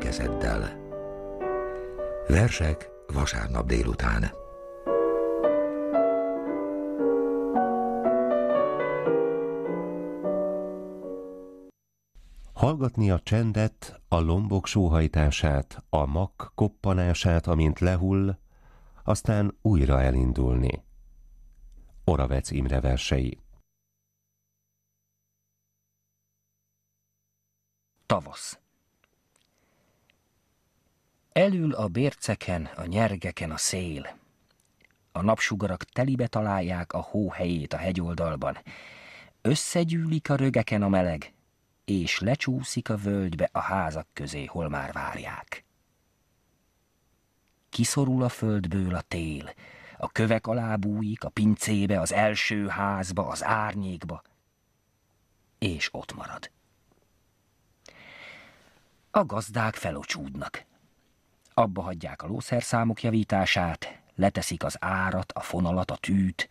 kezeddel. Versek vasárnap délután. Hallgatni a csendet, a lombok sóhajtását, a mak koppanását, amint lehull, aztán újra elindulni. Oravec Imre versei Tavasz Elül a bérceken, a nyergeken a szél. A napsugarak telibe találják a hó helyét a hegyoldalban. Összegyűlik a rögeken a meleg, és lecsúszik a völgybe a házak közé, hol már várják. Kiszorul a földből a tél, a kövek alá bújik, a pincébe, az első házba, az árnyékba, és ott marad. A gazdák felocsúdnak. Abba hagyják a lószerszámok javítását, leteszik az árat, a fonalat, a tűt,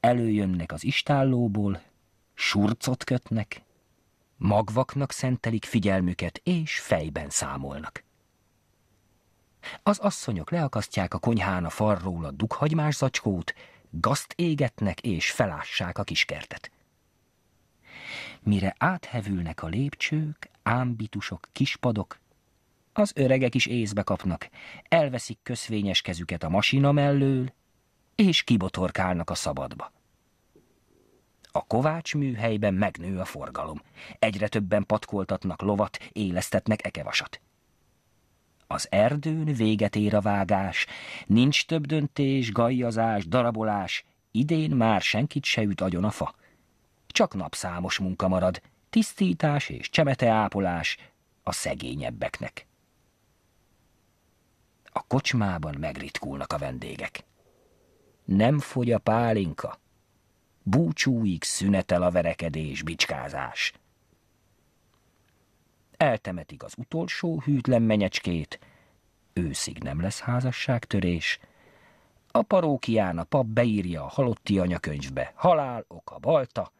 előjönnek az istállóból, surcot kötnek, magvaknak szentelik figyelmüket, és fejben számolnak. Az asszonyok leakasztják a konyhán a farról a dukhagymás zacskót, gazt égetnek és felássák a kiskertet. Mire áthevülnek a lépcsők, ámbitusok, kispadok, az öregek is észbe kapnak, elveszik köszvényes kezüket a masina mellől, és kibotorkálnak a szabadba. A kovács műhelyben megnő a forgalom. Egyre többen patkoltatnak lovat, élesztetnek ekevasat. Az erdőn véget ér a vágás, nincs több döntés, gajazás, darabolás, idén már senkit se üt agyon a fa. Csak napszámos munka marad, tisztítás és csemeteápolás a szegényebbeknek a kocsmában megritkulnak a vendégek. Nem fogy a pálinka, búcsúig szünetel a verekedés, bicskázás. Eltemetik az utolsó hűtlen menyecskét, őszig nem lesz házasságtörés, a parókián a pap beírja a halotti anyakönyvbe halál, oka, balta,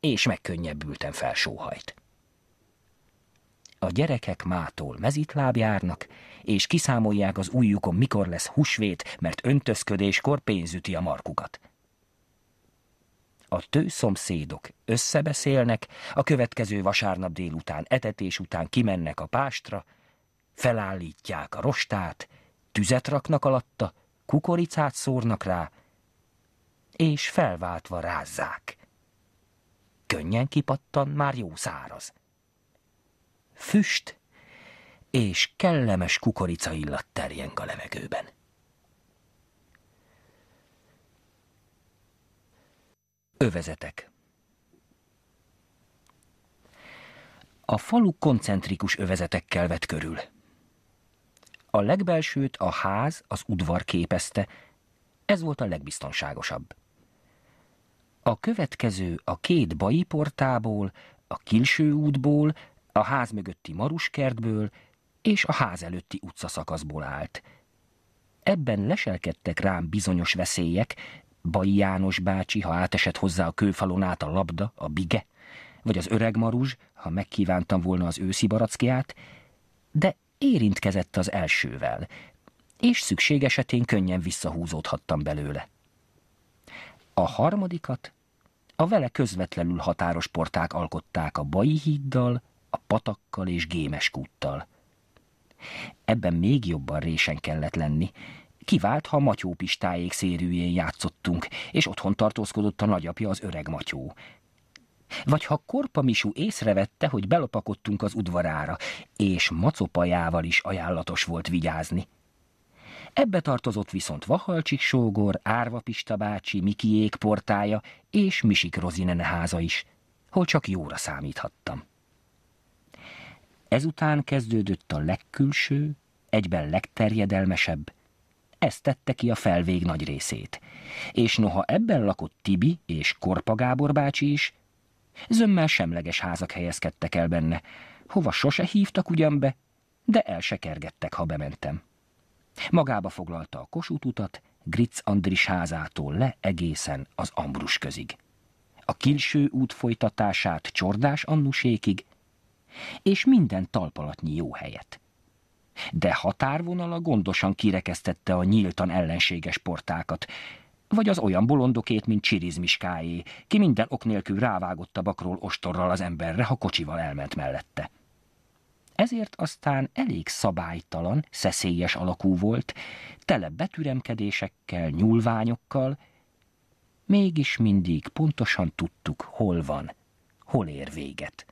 és megkönnyebbülten felsóhajt. A gyerekek mától mezitláb járnak, és kiszámolják az újjukon, mikor lesz húsvét, mert öntözködéskor pénzüti a markukat. A tő szomszédok összebeszélnek, a következő vasárnap délután etetés után kimennek a pástra, felállítják a rostát, tüzet raknak alatta, kukoricát szórnak rá, és felváltva rázzák. Könnyen kipattan, már jó száraz füst és kellemes kukorica illat terjeng a levegőben. Övezetek A falu koncentrikus övezetekkel vett körül. A legbelsőt a ház, az udvar képezte, ez volt a legbiztonságosabb. A következő a két bai portából, a Kilső útból, a ház mögötti maruskertből és a ház előtti utcaszakaszból állt. Ebben leselkedtek rám bizonyos veszélyek, Bai János bácsi, ha átesett hozzá a kőfalon át a labda, a bige, vagy az öreg maruzs, ha megkívántam volna az őszi barackiát, de érintkezett az elsővel, és szükség esetén könnyen visszahúzódhattam belőle. A harmadikat a vele közvetlenül határos porták alkották a Bai híddal a patakkal és gémes kúttal. Ebben még jobban résen kellett lenni, kivált, ha Pistájék szérűjén játszottunk, és otthon tartózkodott a nagyapja az öreg matyó. Vagy ha korpa misú észrevette, hogy belopakodtunk az udvarára, és macopajával is ajánlatos volt vigyázni. Ebbe tartozott viszont Vahalcsik sógor, Árva Pista bácsi, Miki portája és Misik Rozinene háza is, hol csak jóra számíthattam. Ezután kezdődött a legkülső, egyben legterjedelmesebb, ez tette ki a felvég nagy részét. És noha ebben lakott Tibi és Korpa Gábor bácsi is, zömmel semleges házak helyezkedtek el benne, hova sose hívtak ugyan be, de el se kergettek, ha bementem. Magába foglalta a Kossuth utat, Gritz Andris házától le egészen az Ambrus közig. A kilső út folytatását Csordás Annusékig, és minden talpalatnyi jó helyet. De határvonala gondosan kirekesztette a nyíltan ellenséges portákat, vagy az olyan bolondokét, mint csirizmiskájé, ki minden ok nélkül rávágott a bakról ostorral az emberre, ha kocsival elment mellette. Ezért aztán elég szabálytalan, szeszélyes alakú volt, tele betüremkedésekkel, nyúlványokkal, mégis mindig pontosan tudtuk, hol van, hol ér véget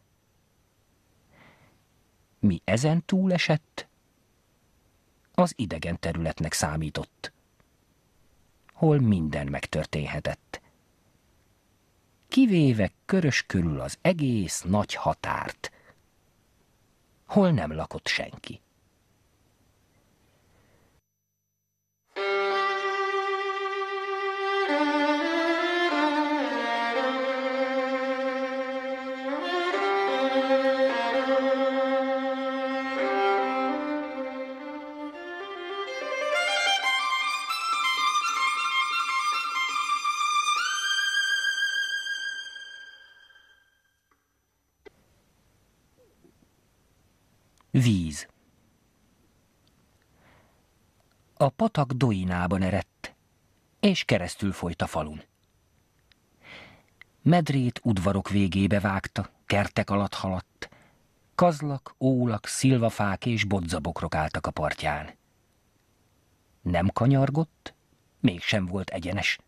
mi ezen túlesett, az idegen területnek számított, hol minden megtörténhetett. Kivéve körös körül az egész nagy határt, hol nem lakott senki. patak doinában erett, és keresztül folyt a falun. Medrét udvarok végébe vágta, kertek alatt haladt, kazlak, ólak, szilvafák és bodzabokrok álltak a partján. Nem kanyargott, mégsem volt egyenes.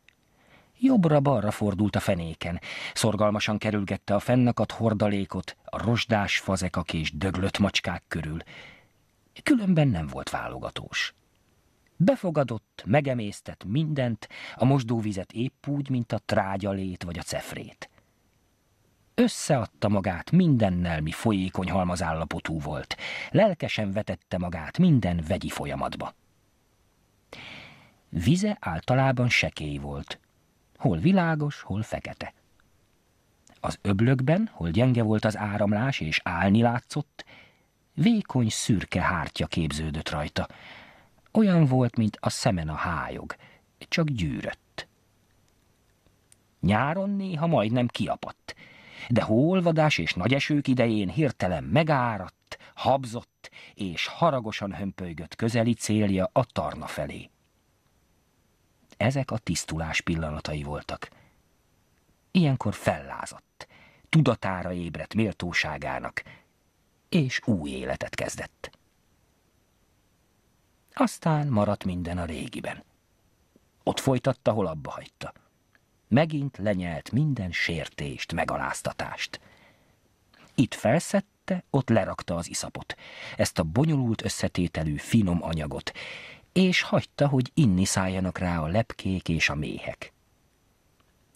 Jobbra-balra fordult a fenéken, szorgalmasan kerülgette a fennakat hordalékot, a rozsdás fazekak és döglött macskák körül. Különben nem volt válogatós. Befogadott, megemésztett mindent, a mosdóvizet épp úgy, mint a trágyalét vagy a cefrét. Összeadta magát mindennel, mi folyékony halmazállapotú volt. Lelkesen vetette magát minden vegyi folyamatba. Vize általában sekély volt, hol világos, hol fekete. Az öblökben, hol gyenge volt az áramlás és álni látszott, vékony szürke hártya képződött rajta, olyan volt, mint a szemen a hájog, csak gyűrött. Nyáron néha majdnem kiapadt, de hóolvadás és nagy esők idején hirtelen megáradt, habzott és haragosan hömpölygött közeli célja a tarna felé. Ezek a tisztulás pillanatai voltak. Ilyenkor fellázadt, tudatára ébredt méltóságának, és új életet kezdett. Aztán maradt minden a régiben. Ott folytatta, hol abba hagyta. Megint lenyelt minden sértést, megaláztatást. Itt felszette, ott lerakta az iszapot, ezt a bonyolult összetételű finom anyagot, és hagyta, hogy inni szálljanak rá a lepkék és a méhek.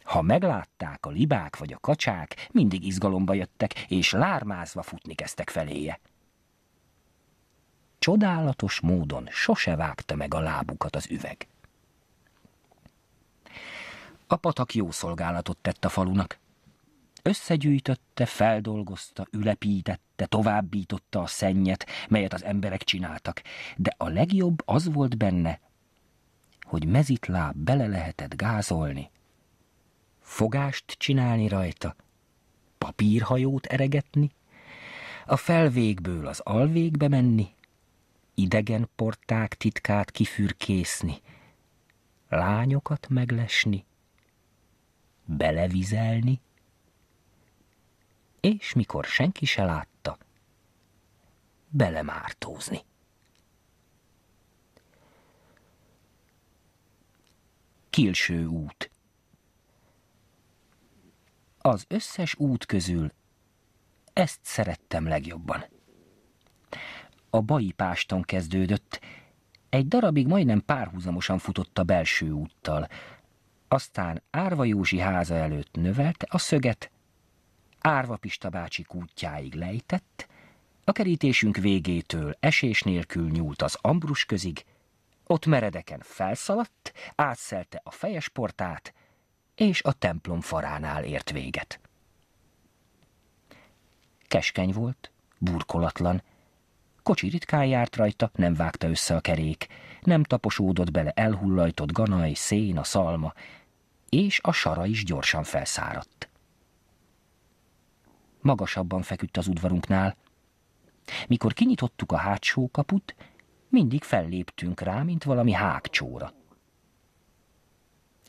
Ha meglátták a libák vagy a kacsák, mindig izgalomba jöttek, és lármázva futni kezdtek feléje. Csodálatos módon sose vágta meg a lábukat az üveg. A patak jó szolgálatot tett a falunak. Összegyűjtötte, feldolgozta, ülepítette, továbbította a szennyet, melyet az emberek csináltak, de a legjobb az volt benne, hogy mezitláb bele lehetett gázolni, fogást csinálni rajta, papírhajót eregetni, a felvégből az alvégbe menni, idegen porták titkát kifürkészni, lányokat meglesni, belevizelni, és mikor senki se látta, belemártózni. Kilső út Az összes út közül ezt szerettem legjobban a páston kezdődött. Egy darabig majdnem párhuzamosan futott a belső úttal. Aztán Árva Józsi háza előtt növelte a szöget, Árva Pista bácsi kútjáig lejtett, a kerítésünk végétől esés nélkül nyúlt az ambrus közig, ott meredeken felszaladt, átszelte a fejes portát, és a templom faránál ért véget. Keskeny volt, burkolatlan, Kocsi ritkán járt rajta, nem vágta össze a kerék, nem taposódott bele elhullajtott ganaj, szén, a szalma, és a sara is gyorsan felszáradt. Magasabban feküdt az udvarunknál. Mikor kinyitottuk a hátsó kaput, mindig felléptünk rá, mint valami hágcsóra.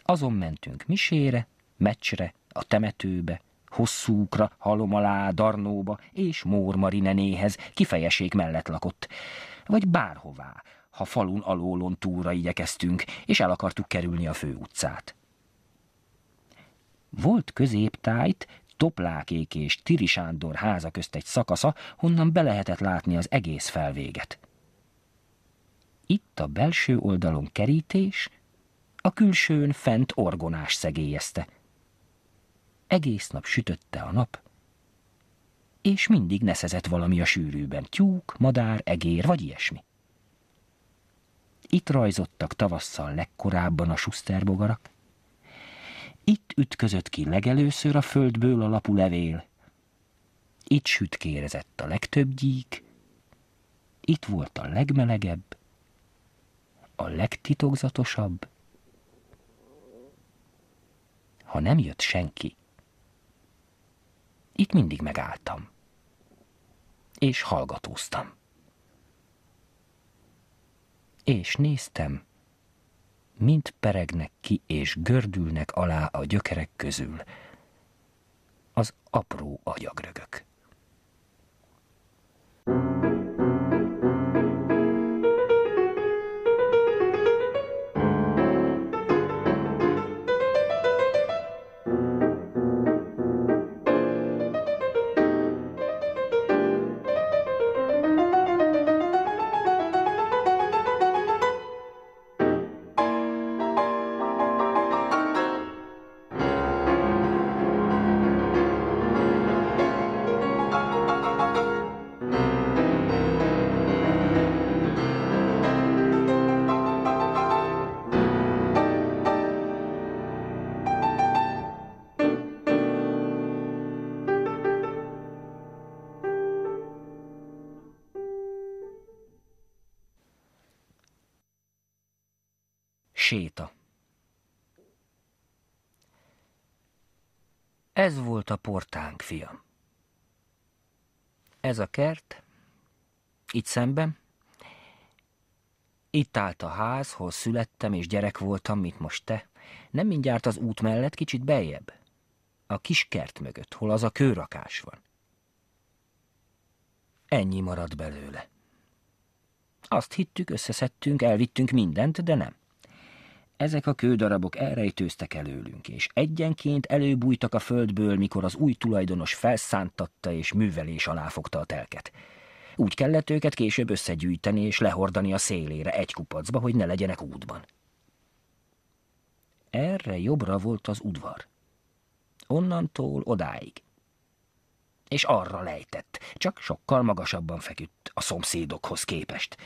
Azon mentünk misére, meccsre, a temetőbe, hosszúkra, halom alá, darnóba és mórmarinenéhez, kifejeség mellett lakott. Vagy bárhová, ha falun alólon túra igyekeztünk, és el akartuk kerülni a főutcát. Volt középtájt, Toplákék és tirisándor háza közt egy szakasza, honnan be lehetett látni az egész felvéget. Itt a belső oldalon kerítés, a külsőn fent orgonás szegélyezte – egész nap sütötte a nap, és mindig neszezett valami a sűrűben, tyúk, madár, egér vagy ilyesmi. Itt rajzottak tavasszal legkorábban a suszterbogarak, itt ütközött ki legelőször a földből a lapulevél, itt sütkérezett a legtöbb gyík, itt volt a legmelegebb, a legtitokzatosabb. Ha nem jött senki, itt mindig megálltam. És hallgatóztam. És néztem, mint peregnek ki és gördülnek alá a gyökerek közül az apró agyagrögök. séta. Ez volt a portánk, fiam. Ez a kert, itt szemben, itt állt a ház, hol születtem és gyerek voltam, mint most te. Nem mindjárt az út mellett, kicsit beljebb. A kis kert mögött, hol az a kőrakás van. Ennyi maradt belőle. Azt hittük, összeszedtünk, elvittünk mindent, de nem. Ezek a kődarabok elrejtőztek előlünk, és egyenként előbújtak a földből, mikor az új tulajdonos felszántatta és művelés alá fogta a telket. Úgy kellett őket később összegyűjteni és lehordani a szélére egy kupacba, hogy ne legyenek útban. Erre jobbra volt az udvar. Onnantól odáig. És arra lejtett, csak sokkal magasabban feküdt a szomszédokhoz képest.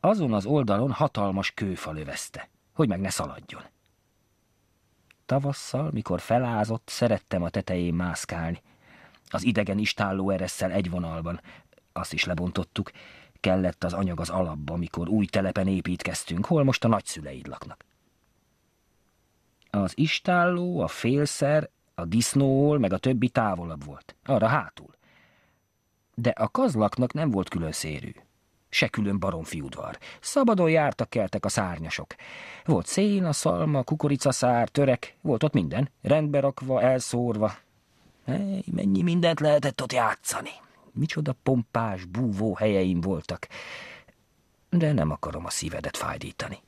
Azon az oldalon hatalmas kőfa övezte hogy meg ne szaladjon. Tavasszal, mikor felázott, szerettem a tetején mászkálni. Az idegen istálló eresszel egy vonalban, azt is lebontottuk, kellett az anyag az alapba, mikor új telepen építkeztünk, hol most a nagyszüleid laknak. Az istálló, a félszer, a disznóhol, meg a többi távolabb volt, arra hátul. De a kazlaknak nem volt külön szérű se külön baromfi udvar. Szabadon jártak keltek a szárnyasok. Volt a szalma, kukoricaszár, törek, volt ott minden, rendbe rakva, elszórva. Hely, mennyi mindent lehetett ott játszani. Micsoda pompás, búvó helyeim voltak. De nem akarom a szívedet fájdítani.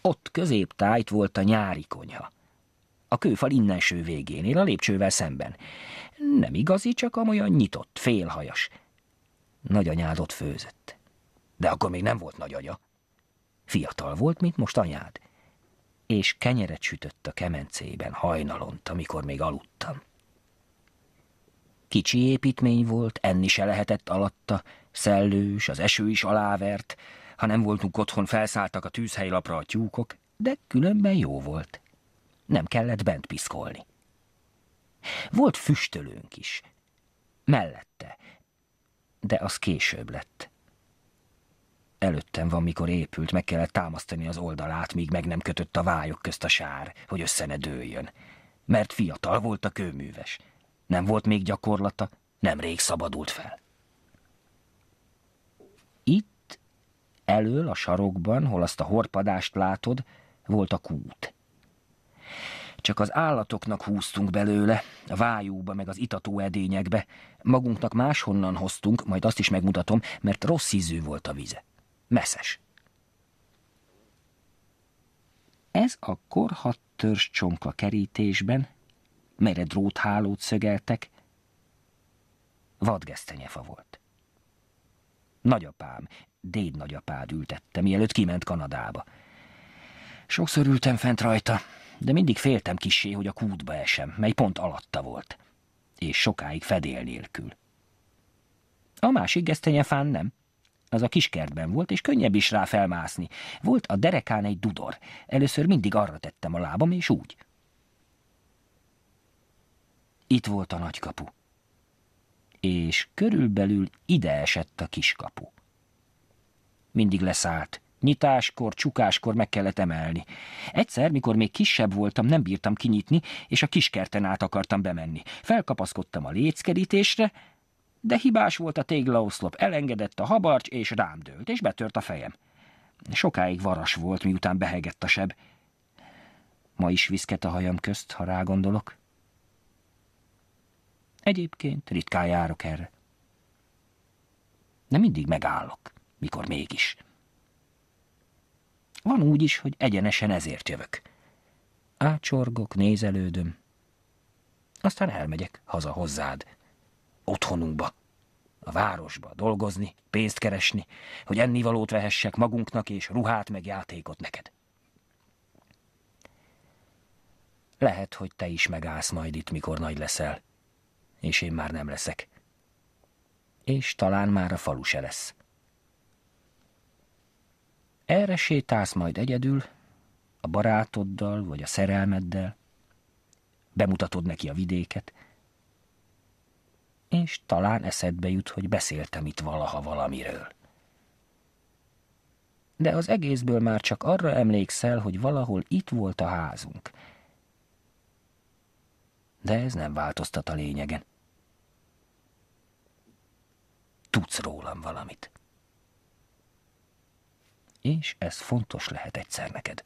Ott középtájt volt a nyári konyha. A kőfal innenső végénél, a lépcsővel szemben. Nem igazi, csak amolyan nyitott, félhajas. Nagyanyád ott főzött. De akkor még nem volt nagyanya. Fiatal volt, mint most anyád. És kenyeret sütött a kemencében hajnalont, amikor még aludtam. Kicsi építmény volt, enni se lehetett alatta, szellős, az eső is alávert, ha nem voltunk otthon, felszálltak a tűzhelylapra a tyúkok, de különben jó volt. Nem kellett bent piszkolni. Volt füstölőnk is. Mellette de az később lett. Előttem van, mikor épült, meg kellett támasztani az oldalát, míg meg nem kötött a vályok közt a sár, hogy össze ne dőljön. Mert fiatal volt a kőműves. Nem volt még gyakorlata, nem rég szabadult fel. Itt, elől a sarokban, hol azt a horpadást látod, volt a kút. Csak az állatoknak húztunk belőle, a vájúba meg az itató edényekbe. Magunknak máshonnan hoztunk, majd azt is megmutatom, mert rossz ízű volt a vize. Meszes. Ez a korhat törzs csonka kerítésben, melyre dróthálót szögeltek, vadgesztenyefa volt. Nagyapám, déd nagyapád ültette, mielőtt kiment Kanadába. Sokszor ültem fent rajta, de mindig féltem kisé, hogy a kútba esem, mely pont alatta volt, és sokáig fedél nélkül. A másik gesztenyefán nem. Az a kiskertben volt, és könnyebb is rá felmászni. Volt a derekán egy dudor. Először mindig arra tettem a lábam, és úgy. Itt volt a nagykapu. És körülbelül ide esett a kiskapu. Mindig leszállt, Nyitáskor, csukáskor meg kellett emelni. Egyszer, mikor még kisebb voltam, nem bírtam kinyitni, és a kiskerten át akartam bemenni. Felkapaszkodtam a léckerítésre, de hibás volt a téglaoszlop, elengedett a habarcs, és rám dőlt, és betört a fejem. Sokáig varas volt, miután behegett a seb. Ma is viszket a hajam közt, ha rágondolok. Egyébként ritkán járok erre. De mindig megállok, mikor mégis. Van úgy is, hogy egyenesen ezért jövök. Ácsorgok, nézelődöm. Aztán elmegyek haza hozzád. Otthonunkba. A városba dolgozni, pénzt keresni, hogy ennivalót vehessek magunknak, és ruhát meg játékot neked. Lehet, hogy te is megállsz majd itt, mikor nagy leszel, és én már nem leszek. És talán már a falu se lesz. Erre sétálsz majd egyedül, a barátoddal vagy a szerelmeddel, bemutatod neki a vidéket, és talán eszedbe jut, hogy beszéltem itt valaha valamiről. De az egészből már csak arra emlékszel, hogy valahol itt volt a házunk. De ez nem változtat a lényegen. Tudsz rólam valamit és ez fontos lehet egyszer neked.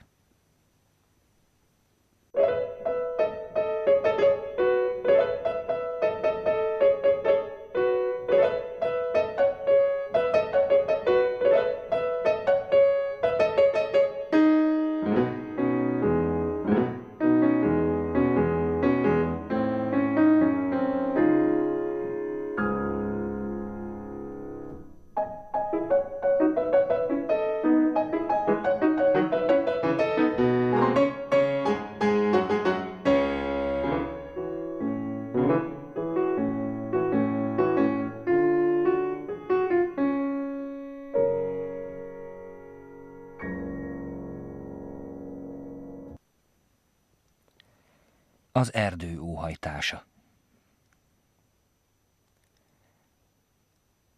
az erdő óhajtása.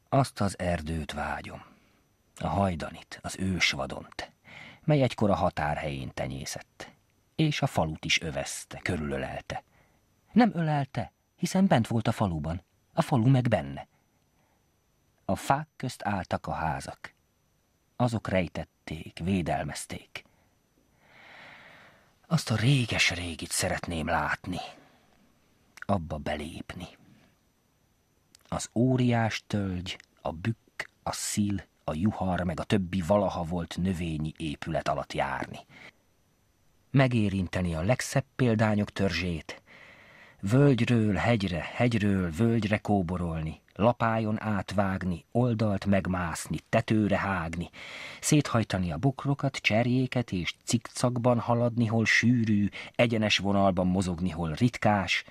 Azt az erdőt vágyom, a hajdanit, az ősvadont, mely egykor a határ helyén tenyészett, és a falut is övezte, körülölelte. Nem ölelte, hiszen bent volt a faluban, a falu meg benne. A fák közt álltak a házak. Azok rejtették, védelmezték. Azt a réges-régit szeretném látni. Abba belépni. Az óriás tölgy, a bükk, a szil, a juhar, meg a többi valaha volt növényi épület alatt járni. Megérinteni a legszebb példányok törzsét, völgyről hegyre, hegyről völgyre kóborolni, lapájon átvágni, oldalt megmászni, tetőre hágni, széthajtani a bokrokat, cserjéket és cikcakban haladni, hol sűrű, egyenes vonalban mozogni, hol ritkás,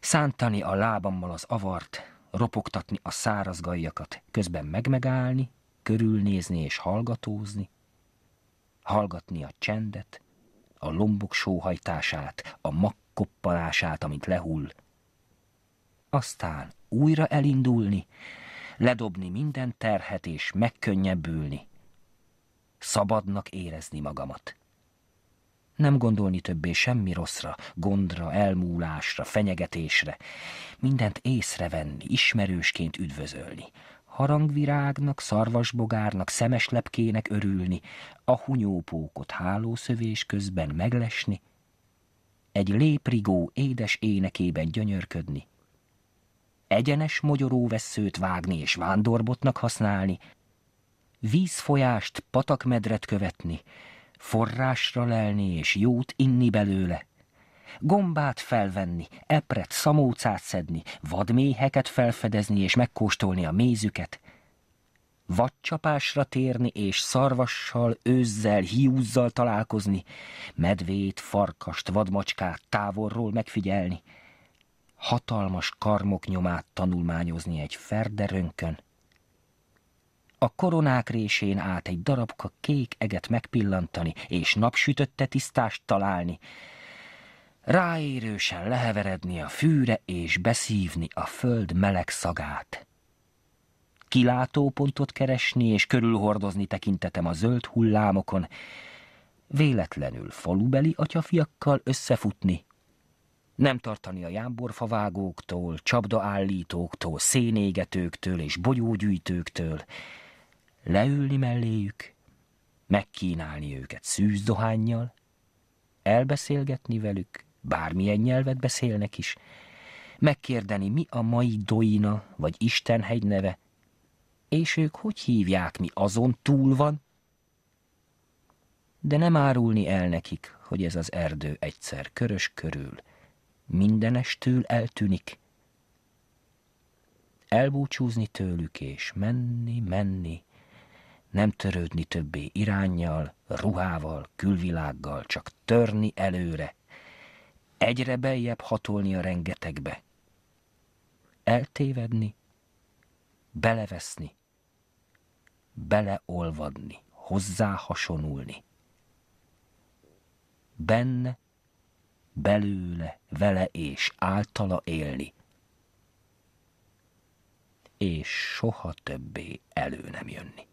szántani a lábammal az avart, ropogtatni a száraz gajakat, közben megmegállni, körülnézni és hallgatózni, hallgatni a csendet, a lombok sóhajtását, a mak koppalását, amint lehull, aztán újra elindulni, ledobni minden terhet és megkönnyebbülni. Szabadnak érezni magamat. Nem gondolni többé semmi rosszra, gondra, elmúlásra, fenyegetésre. Mindent észrevenni, ismerősként üdvözölni. Harangvirágnak, szarvasbogárnak, szemeslepkének örülni, a hunyópókot hálószövés közben meglesni, egy léprigó édes énekében gyönyörködni, egyenes veszőt vágni és vándorbotnak használni, vízfolyást, patakmedret követni, forrásra lelni és jót inni belőle, gombát felvenni, epret, szamócát szedni, vadméheket felfedezni és megkóstolni a mézüket, vadcsapásra térni és szarvassal, őzzel, hiúzzal találkozni, medvét, farkast, vadmacskát távolról megfigyelni, hatalmas karmok nyomát tanulmányozni egy ferderönkön, a koronák résén át egy darabka kék eget megpillantani, és napsütötte tisztást találni, ráérősen leheveredni a fűre és beszívni a föld meleg szagát. Kilátópontot keresni és körülhordozni tekintetem a zöld hullámokon, véletlenül falubeli atyafiakkal összefutni, nem tartani a jámborfavágóktól, csapdaállítóktól, szénégetőktől és bogyógyűjtőktől, leülni melléjük, megkínálni őket szűzdohányjal, elbeszélgetni velük, bármilyen nyelvet beszélnek is, megkérdeni, mi a mai Doina vagy Istenhegy neve, és ők hogy hívják, mi azon túl van, de nem árulni el nekik, hogy ez az erdő egyszer körös körül, mindenestől eltűnik. Elbúcsúzni tőlük és menni, menni, nem törődni többé irányjal, ruhával, külvilággal, csak törni előre, egyre beljebb hatolni a rengetegbe, eltévedni, beleveszni, beleolvadni, hozzáhasonulni. Benne belőle, vele és általa élni, és soha többé elő nem jönni.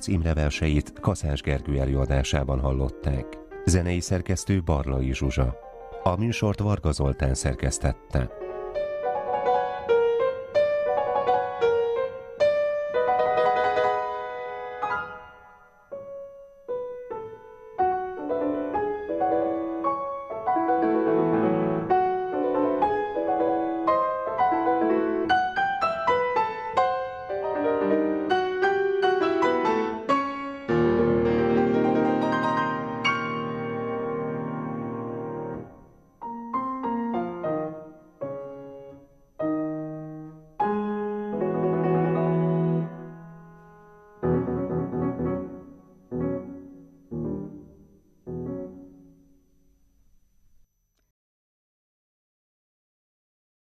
Perec Imre verseit Kaszás Gergő előadásában hallották. Zenei szerkesztő Barlai Zsuzsa. A műsort Varga Zoltán szerkesztette.